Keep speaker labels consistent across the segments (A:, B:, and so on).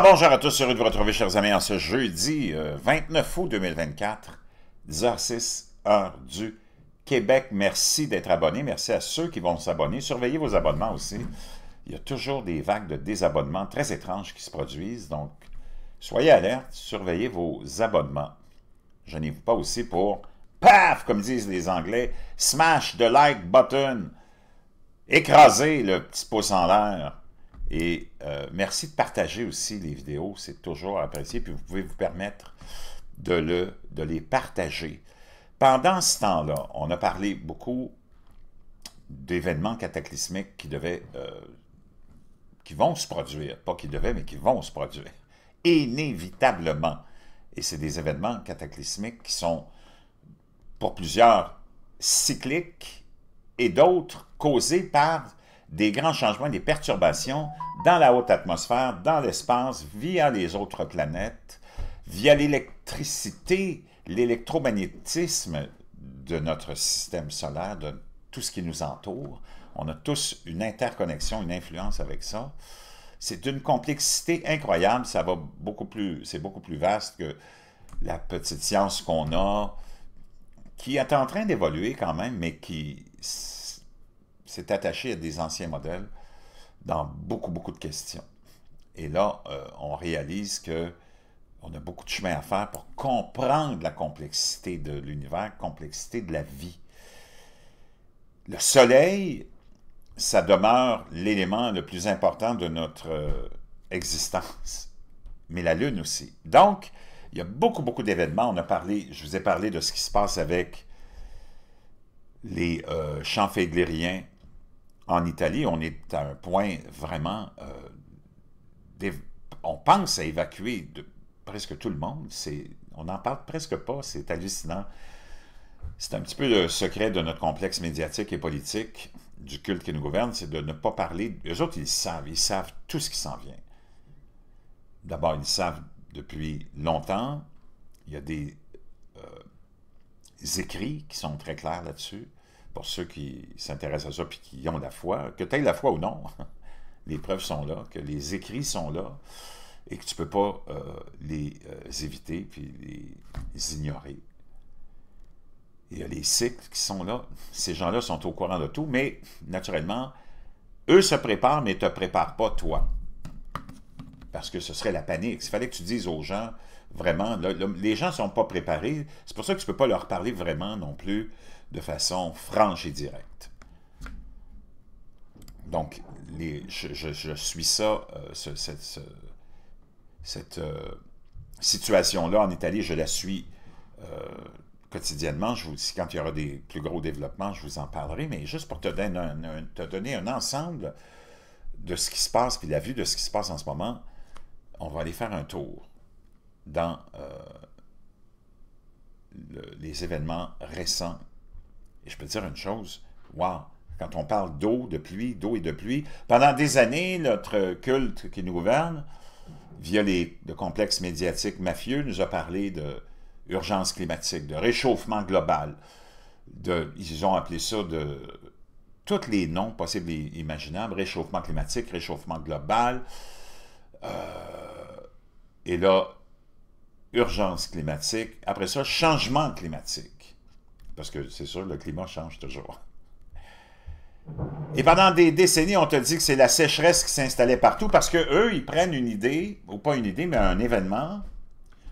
A: bonjour à tous, heureux de vous retrouver, chers amis, en ce jeudi 29 euh, août 2024, 10h06, heure du Québec. Merci d'être abonné, merci à ceux qui vont s'abonner. Surveillez vos abonnements aussi. Il y a toujours des vagues de désabonnements très étranges qui se produisent, donc soyez alerte, surveillez vos abonnements. Je n'ai pas aussi pour, paf, comme disent les Anglais, smash the like button, écraser le petit pouce en l'air et euh, merci de partager aussi les vidéos, c'est toujours apprécié. Puis vous pouvez vous permettre de, le, de les partager. Pendant ce temps-là, on a parlé beaucoup d'événements cataclysmiques qui devaient, euh, qui vont se produire, pas qui devaient, mais qui vont se produire, inévitablement. Et c'est des événements cataclysmiques qui sont, pour plusieurs, cycliques et d'autres causés par des grands changements, des perturbations dans la haute atmosphère, dans l'espace, via les autres planètes, via l'électricité, l'électromagnétisme de notre système solaire, de tout ce qui nous entoure. On a tous une interconnexion, une influence avec ça. C'est d'une complexité incroyable. Ça va beaucoup plus, c'est beaucoup plus vaste que la petite science qu'on a, qui est en train d'évoluer quand même, mais qui c'est attaché à des anciens modèles dans beaucoup, beaucoup de questions. Et là, euh, on réalise qu'on a beaucoup de chemin à faire pour comprendre la complexité de l'univers, la complexité de la vie. Le soleil, ça demeure l'élément le plus important de notre euh, existence, mais la Lune aussi. Donc, il y a beaucoup, beaucoup d'événements. On a parlé, je vous ai parlé de ce qui se passe avec les euh, champs fédériens, en Italie, on est à un point vraiment... Euh, on pense à évacuer presque tout le monde. On n'en parle presque pas, c'est hallucinant. C'est un petit peu le secret de notre complexe médiatique et politique, du culte qui nous gouverne, c'est de ne pas parler. Les autres, ils savent, ils savent tout ce qui s'en vient. D'abord, ils savent depuis longtemps. Il y a des euh, écrits qui sont très clairs là-dessus pour ceux qui s'intéressent à ça puis qui ont la foi, que tu aies la foi ou non, les preuves sont là, que les écrits sont là et que tu ne peux pas euh, les euh, éviter puis les, ignorer. Il y a les cycles qui sont là. Ces gens-là sont au courant de tout, mais naturellement, eux se préparent, mais ne te préparent pas toi. Parce que ce serait la panique. Il fallait que tu dises aux gens, vraiment. les gens ne sont pas préparés. C'est pour ça que tu ne peux pas leur parler vraiment non plus de façon franche et directe. Donc, je, suis ça, euh, cette, euh, situation-là en Italie, je la suis euh, quotidiennement. Je vous dis, quand il y aura des plus gros développements, je vous en parlerai, mais juste pour te donner te donner un ensemble de ce qui se passe, puis la vue de ce qui se passe en ce moment, on va aller faire un tour dans euh, les événements récents. Et je peux dire une chose, wow, quand on parle d'eau, de pluie, d'eau et de pluie, pendant des années, notre culte qui nous gouverne, via les, le complexe médiatique mafieux, nous a parlé de urgence climatique, de réchauffement global, de, ils ont appelé ça de tous les noms possibles et imaginables, réchauffement climatique, réchauffement global. Euh, et là, urgence climatique, après ça, changement climatique. Parce que c'est sûr, le climat change toujours. Et pendant des décennies, on te dit que c'est la sécheresse qui s'installait partout parce qu'eux, ils prennent une idée, ou pas une idée, mais un événement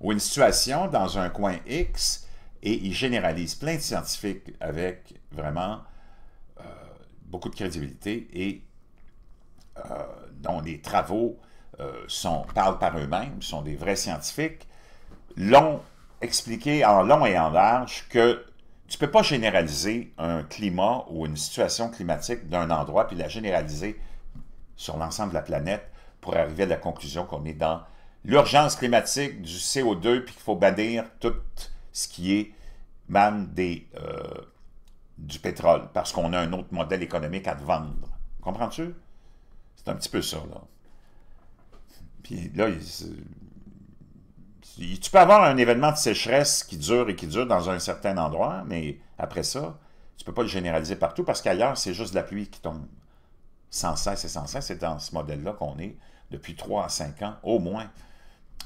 A: ou une situation dans un coin X et ils généralisent plein de scientifiques avec vraiment euh, beaucoup de crédibilité et euh, dont les travaux euh, sont, parlent par eux-mêmes, sont des vrais scientifiques l'ont expliqué en long et en large que tu ne peux pas généraliser un climat ou une situation climatique d'un endroit puis la généraliser sur l'ensemble de la planète pour arriver à la conclusion qu'on est dans l'urgence climatique du CO2 puis qu'il faut bannir tout ce qui est même des, euh, du pétrole parce qu'on a un autre modèle économique à te vendre. Comprends-tu? C'est un petit peu ça, là. Puis là, il, tu peux avoir un événement de sécheresse qui dure et qui dure dans un certain endroit, mais après ça, tu ne peux pas le généraliser partout parce qu'ailleurs, c'est juste de la pluie qui tombe. Sans cesse et sans cesse, c'est dans ce modèle-là qu'on est depuis 3 à 5 ans, au moins.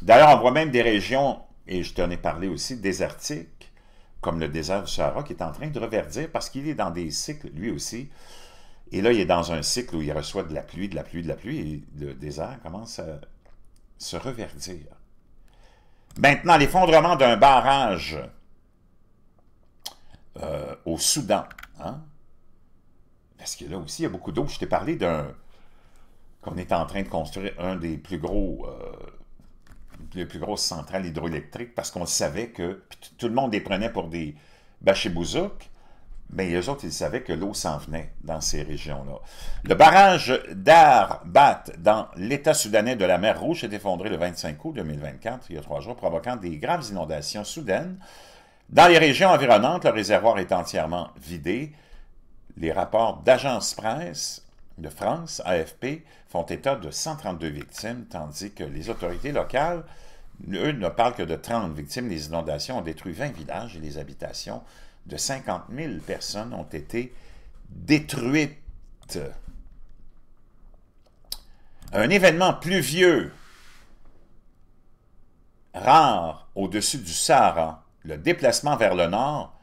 A: D'ailleurs, on voit même des régions, et je t'en ai parlé aussi, désertiques, comme le désert du Sahara, qui est en train de reverdir parce qu'il est dans des cycles, lui aussi. Et là, il est dans un cycle où il reçoit de la pluie, de la pluie, de la pluie, et le désert commence à se reverdir. Maintenant, l'effondrement d'un barrage euh, au Soudan. Hein? Parce que là aussi, il y a beaucoup d'eau. Je t'ai parlé d'un... qu'on est en train de construire un des plus gros... Euh, plus grosses centrales hydroélectriques parce qu'on savait que... Tout le monde les prenait pour des bachibouzouks mais les autres, ils savaient que l'eau s'en venait dans ces régions-là. Le barrage d'Arbat dans l'État soudanais de la mer Rouge s'est effondré le 25 août 2024, il y a trois jours, provoquant des graves inondations soudaines. Dans les régions environnantes, le réservoir est entièrement vidé. Les rapports d'agence presse de France, AFP, font état de 132 victimes, tandis que les autorités locales, eux, ne parlent que de 30 victimes. Les inondations ont détruit 20 villages et les habitations de 50 000 personnes ont été détruites. Un événement pluvieux rare au-dessus du Sahara, le déplacement vers le nord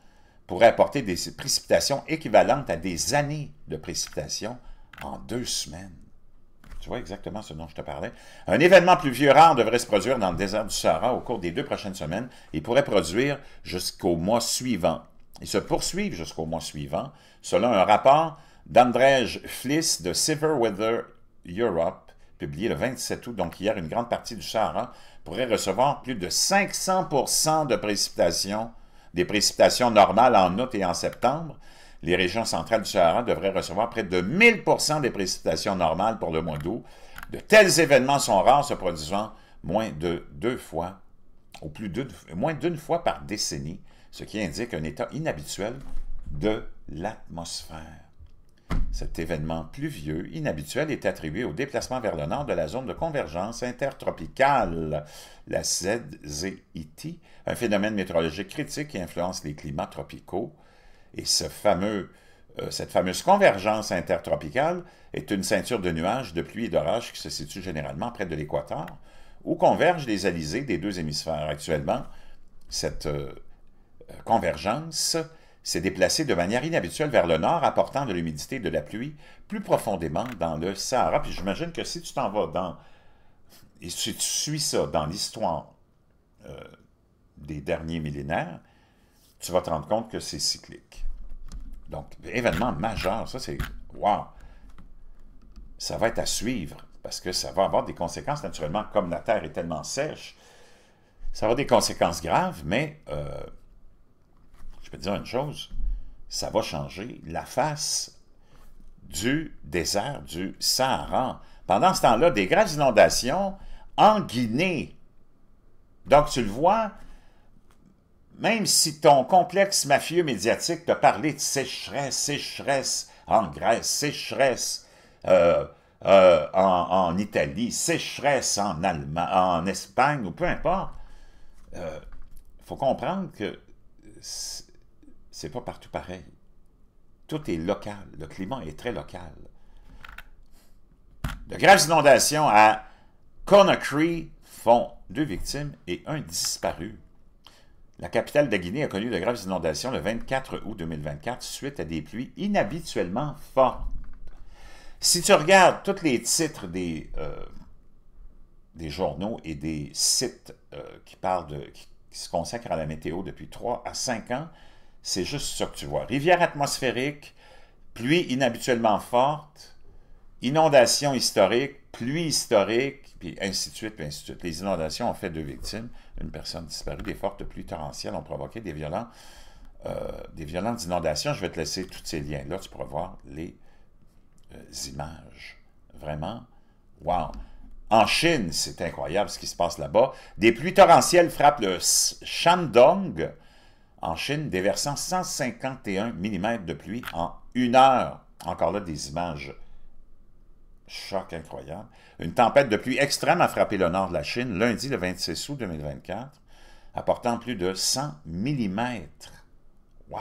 A: pourrait apporter des précipitations équivalentes à des années de précipitations en deux semaines. Tu vois exactement ce dont je te parlais. Un événement pluvieux rare devrait se produire dans le désert du Sahara au cours des deux prochaines semaines et pourrait produire jusqu'au mois suivant, ils se poursuivent jusqu'au mois suivant, selon un rapport d'Andrej Fliss de Weather Europe, publié le 27 août, donc hier, une grande partie du Sahara hein, pourrait recevoir plus de 500 de précipitations, des précipitations normales en août et en septembre. Les régions centrales du Sahara hein, devraient recevoir près de 1000 des précipitations normales pour le mois d'août. De tels événements sont rares, se produisant moins de deux fois, ou plus moins d'une fois par décennie, ce qui indique un état inhabituel de l'atmosphère. Cet événement pluvieux inhabituel est attribué au déplacement vers le nord de la zone de convergence intertropicale, la ZZIT, un phénomène météorologique critique qui influence les climats tropicaux. Et ce fameux, euh, cette fameuse convergence intertropicale est une ceinture de nuages, de pluie et d'orages qui se situe généralement près de l'équateur, où convergent les alizés des deux hémisphères. Actuellement, cette euh, euh, convergence s'est déplacée de manière inhabituelle vers le nord, apportant de l'humidité et de la pluie plus profondément dans le Sahara. Puis j'imagine que si tu t'en vas dans... Et si tu suis ça dans l'histoire euh, des derniers millénaires, tu vas te rendre compte que c'est cyclique. Donc, événement majeur, ça c'est... waouh, Ça va être à suivre, parce que ça va avoir des conséquences, naturellement, comme la Terre est tellement sèche, ça va avoir des conséquences graves, mais... Euh, je peux te dire une chose, ça va changer la face du désert du Sahara. Pendant ce temps-là, des graves inondations en Guinée. Donc, tu le vois, même si ton complexe mafieux médiatique te parlé de sécheresse, sécheresse en Grèce, sécheresse euh, euh, en, Italie, sécheresse en, Allemagne, en Espagne, ou peu importe, il euh, faut comprendre que c'est pas partout pareil. Tout est local. Le climat est très local. De graves inondations à Conakry font deux victimes et un disparu. La capitale de Guinée a connu de graves inondations le 24 août 2024 suite à des pluies inhabituellement fortes. Si tu regardes tous les titres des, euh, journaux et des sites euh, qui parlent qui se consacrent à la météo depuis 3 à 5 ans, c'est juste ça que tu vois. Rivière atmosphérique, pluie inhabituellement forte, inondation historique, pluie historique, puis ainsi de suite, puis ainsi de suite. Les inondations ont fait deux victimes, une personne disparue, des fortes pluies torrentielles ont provoqué des violents, euh, des violentes inondations. Je vais te laisser tous ces liens-là, tu pourras voir les euh, images. Vraiment, wow! En Chine, c'est incroyable ce qui se passe là-bas. Des pluies torrentielles frappent le Shandong, en Chine, déversant 151 mm de pluie en une heure. Encore là, des images choc incroyable. Une tempête de pluie extrême a frappé le nord de la Chine lundi le 26 août 2024, apportant plus de 100 mm wow,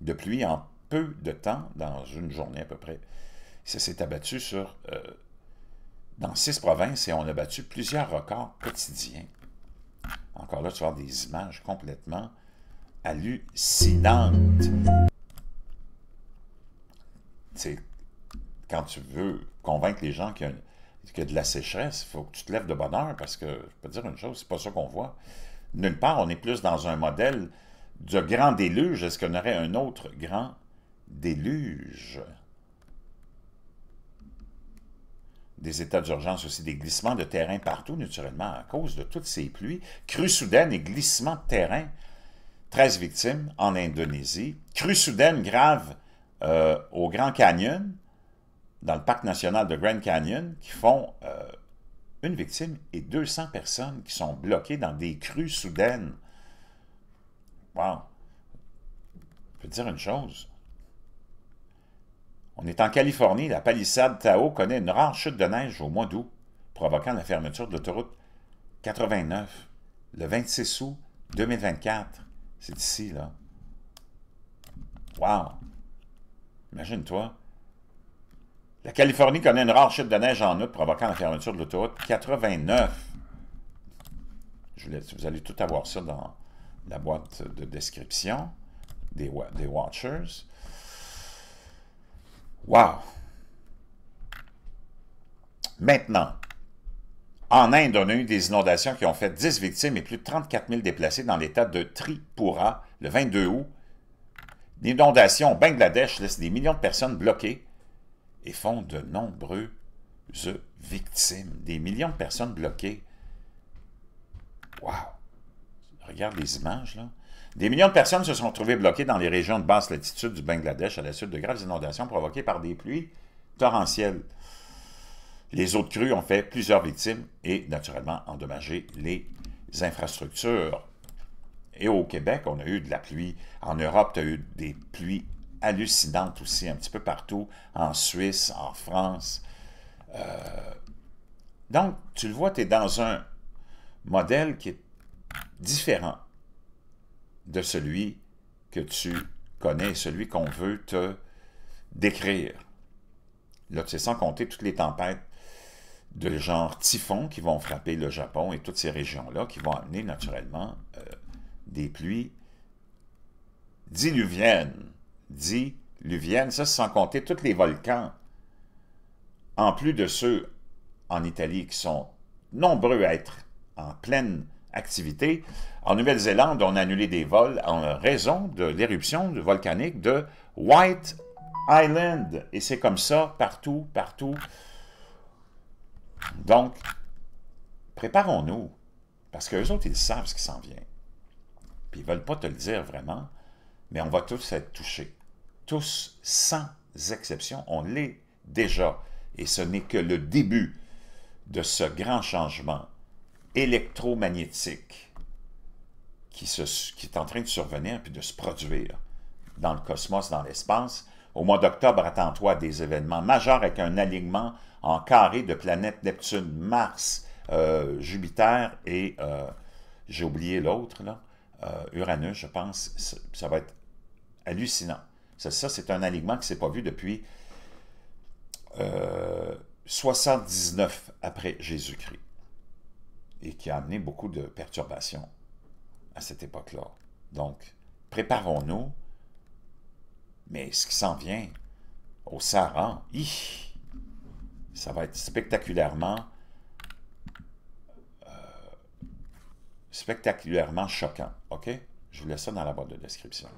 A: de pluie en peu de temps, dans une journée à peu près. Ça s'est abattu sur, euh, dans six provinces et on a battu plusieurs records quotidiens. Encore là, tu vois des images complètement hallucinante. sais, quand tu veux convaincre les gens qu'il y, a de la sécheresse, il faut que tu te lèves de bonne heure parce que, je peux dire une chose, c'est pas ça qu'on voit. D'une part, on est plus dans un modèle de grand déluge. Est-ce qu'on aurait un autre grand déluge? des états d'urgence aussi, des glissements de terrain partout, naturellement, à cause de toutes ces pluies, crues soudaines et glissements de terrain 13 victimes en Indonésie. Crue soudaine grave euh, au Grand Canyon, dans le parc national de Grand Canyon, qui font euh, une victime et 200 personnes qui sont bloquées dans des crues soudaines. Wow! Je peux dire une chose. On est en Californie, la palissade Tao connaît une rare chute de neige au mois d'août, provoquant la fermeture de l'autoroute 89 le 26 août 2024. C'est ici, là. Wow! Imagine-toi. La Californie connaît une rare chute de neige en août provoquant la fermeture de l'autoroute 89. Je vous, vous allez tout avoir ça dans la boîte de description des, des Watchers. Wow! Maintenant, en Inde, on a eu des inondations qui ont fait 10 victimes et plus de 34 000 déplacés dans l'État de Tripura le 22 août. L'inondation au Bangladesh laisse des millions de personnes bloquées et font de nombreuses victimes. Des millions de personnes bloquées. Wow! Regarde les images, là. Des millions de personnes se sont trouvées bloquées dans les régions de basse latitude du Bangladesh à la suite de graves inondations provoquées par des pluies torrentielles. Les autres crues ont fait plusieurs victimes et naturellement endommagé les infrastructures. Et au Québec, on a eu de la pluie. En Europe, tu as eu des pluies hallucinantes aussi, un petit peu partout, en Suisse, en France. Euh, donc, tu le vois, tu es dans un modèle qui est différent de celui que tu connais, celui qu'on veut te décrire. Là, tu sais, sans compter toutes les tempêtes de genre typhon qui vont frapper le Japon et toutes ces régions-là, qui vont amener naturellement euh, des pluies diluviennes. Diluviennes, ça sans compter tous les volcans, en plus de ceux en Italie qui sont nombreux à être en pleine activité. En Nouvelle-Zélande, on a annulé des vols en raison de l'éruption volcanique de White Island. Et c'est comme ça partout, partout. Donc, préparons-nous, parce qu'eux autres, ils savent ce qui s'en vient. Puis ils ne veulent pas te le dire vraiment, mais on va tous être touchés. Tous, sans exception, on l'est déjà. Et ce n'est que le début de ce grand changement électromagnétique qui, est en train de survenir puis de se produire dans le cosmos, dans l'espace. Au mois d'octobre, attends-toi à des événements majeurs avec un alignement en carré de planètes Neptune, Mars, euh, Jupiter et, euh, j'ai oublié l'autre, euh, Uranus, je pense, ça, va être hallucinant. Ça, c'est un alignement qui ne s'est pas vu depuis 79 après Jésus-Christ et qui a amené beaucoup de perturbations à cette époque-là. Donc, préparons-nous, mais ce qui s'en vient au Sahara, ça va être spectaculairement euh, spectaculairement choquant. OK? Je vous laisse ça dans la boîte de description.